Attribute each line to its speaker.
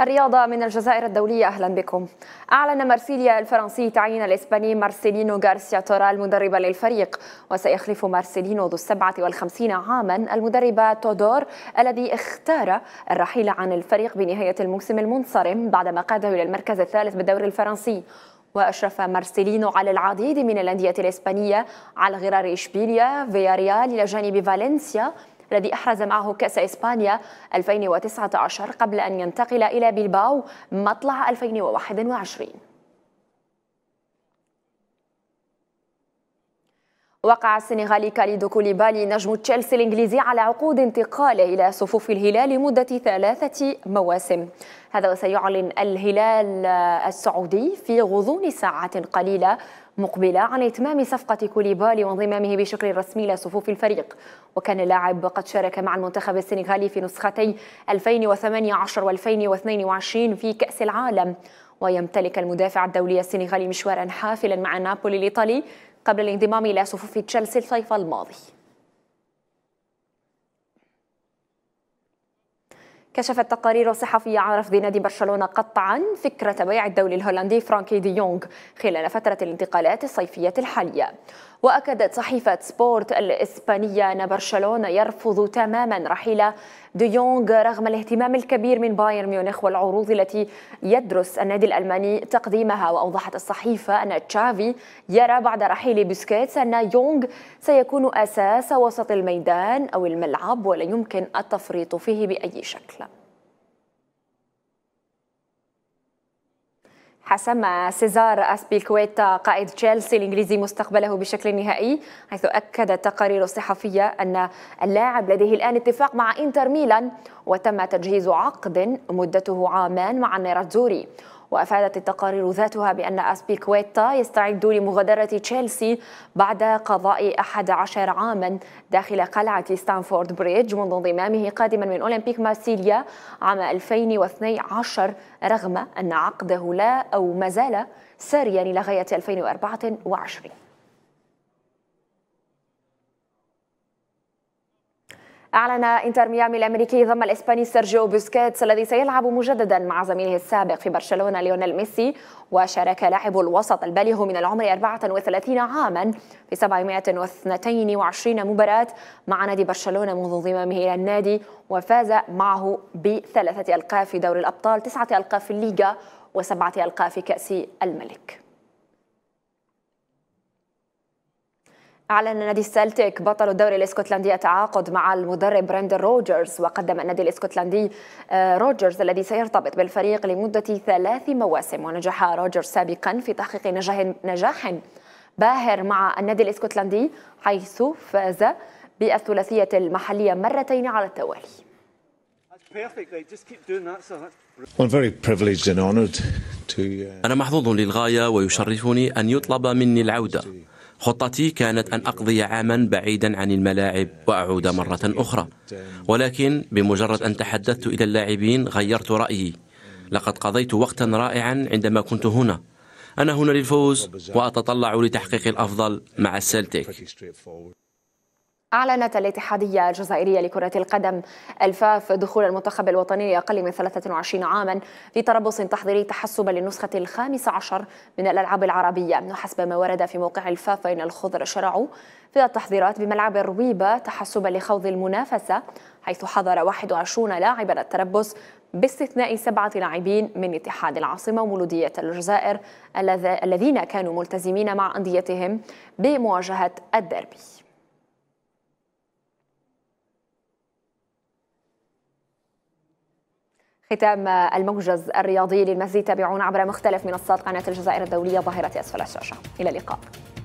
Speaker 1: الرياضة من الجزائر الدولية أهلا بكم أعلن مارسيليا الفرنسي تعيين الإسباني مارسيلينو غارسيا تورا المدرب للفريق وسيخلف مارسيلينو ذو السبعة والخمسين عاما المدرب تودور الذي اختار الرحيل عن الفريق بنهاية الموسم المنصرم بعدما قاده إلى المركز الثالث بالدوري الفرنسي وأشرف مارسيلينو على العديد من الأندية الإسبانية على غرار إشبيليا فياريال إلى جانب فالنسيا الذي أحرز معه كأس إسبانيا 2019 قبل أن ينتقل إلى بيلباو مطلع 2021 وقع السنغالي كاليدو كوليبالي نجم تشيلسي الإنجليزي على عقود انتقاله إلى صفوف الهلال لمدة ثلاثة مواسم هذا وسيعلن الهلال السعودي في غضون ساعة قليلة مقبلة عن إتمام صفقة كوليبالي وانضمامه بشكل رسمي إلى صفوف الفريق وكان اللاعب قد شارك مع المنتخب السنغالي في نسختي 2018 و 2022 في كأس العالم ويمتلك المدافع الدولي السنغالي مشوارا حافلا مع نابولي الإيطالي قبل الانضمام إلى صفوف تشيلسي الصيف الماضي كشفت تقارير صحفية عن رفض نادي برشلونة قطعا فكرة بيع الدولي الهولندي فرانكي دي يونغ خلال فترة الانتقالات الصيفية الحالية وأكدت صحيفة سبورت الإسبانية أن برشلونة يرفض تماما رحيل دي يونغ رغم الاهتمام الكبير من بايرن ميونخ والعروض التي يدرس النادي الألماني تقديمها وأوضحت الصحيفة أن تشافي يرى بعد رحيل بوسكيتس أن يونغ سيكون أساس وسط الميدان أو الملعب ولا يمكن التفريط فيه بأي شكل حسم سيزار أسبيكويتا قائد تشيلسي الإنجليزي مستقبله بشكل نهائي حيث أكدت تقارير صحفية أن اللاعب لديه الآن اتفاق مع إنتر ميلان وتم تجهيز عقد مدته عامان مع نيراتزوري وأفادت التقارير ذاتها بأن أسبيكويتا يستعد لمغادرة تشيلسي بعد قضاء 11 عاما داخل قلعة ستانفورد بريدج منذ انضمامه قادما من أولمبيك مارسيليا عام 2012 رغم أن عقده لا أو ما زال ساريا إلى غاية 2024 أعلن إنتر ميامي الأمريكي ضم الإسباني سيرجيو بوسكيتس الذي سيلعب مجددا مع زميله السابق في برشلونة ليونيل ميسي وشارك لاعب الوسط البالغ من العمر 34 عاما في 722 مباراة مع نادي برشلونة منذ انضمامه إلى النادي وفاز معه بثلاثة ألقاب في دوري الأبطال تسعة ألقاب في الليغا وسبعة ألقاب في كأس الملك أعلن نادي السلتيك بطل الدوري الاسكتلندي التعاقد مع المدرب براندن روجرز وقدم النادي الاسكتلندي آه، روجرز الذي سيرتبط بالفريق لمدة ثلاث مواسم ونجح روجرز سابقا في تحقيق نجاح نجاح باهر مع النادي الاسكتلندي حيث فاز بالثلاثية المحلية مرتين على التوالي. Uh, أنا محظوظ للغاية ويشرفني أن يطلب مني العودة. خطتي كانت أن أقضي عاما بعيدا عن الملاعب وأعود مرة أخرى ولكن بمجرد أن تحدثت إلى اللاعبين غيرت رأيي لقد قضيت وقتا رائعا عندما كنت هنا أنا هنا للفوز وأتطلع لتحقيق الأفضل مع السلتيك أعلنت الاتحادية الجزائرية لكرة القدم الفاف دخول المنتخب الوطني لأقل من 23 عاما في تربص تحضيري تحسبا للنسخة الخامسة عشر من الألعاب العربية وحسب ما ورد في موقع الفاف فإن الخضر شرعوا في التحضيرات بملعب الرويبة تحسبا لخوض المنافسة حيث حضر 21 لاعبا التربص باستثناء سبعة لاعبين من اتحاد العاصمة ومولودية الجزائر الذين كانوا ملتزمين مع أنديتهم بمواجهة الديربي ختام الموجز الرياضي للمزيد تابعونا عبر مختلف منصات قناة الجزائر الدولية ظاهرة أسفل الشاشة إلى اللقاء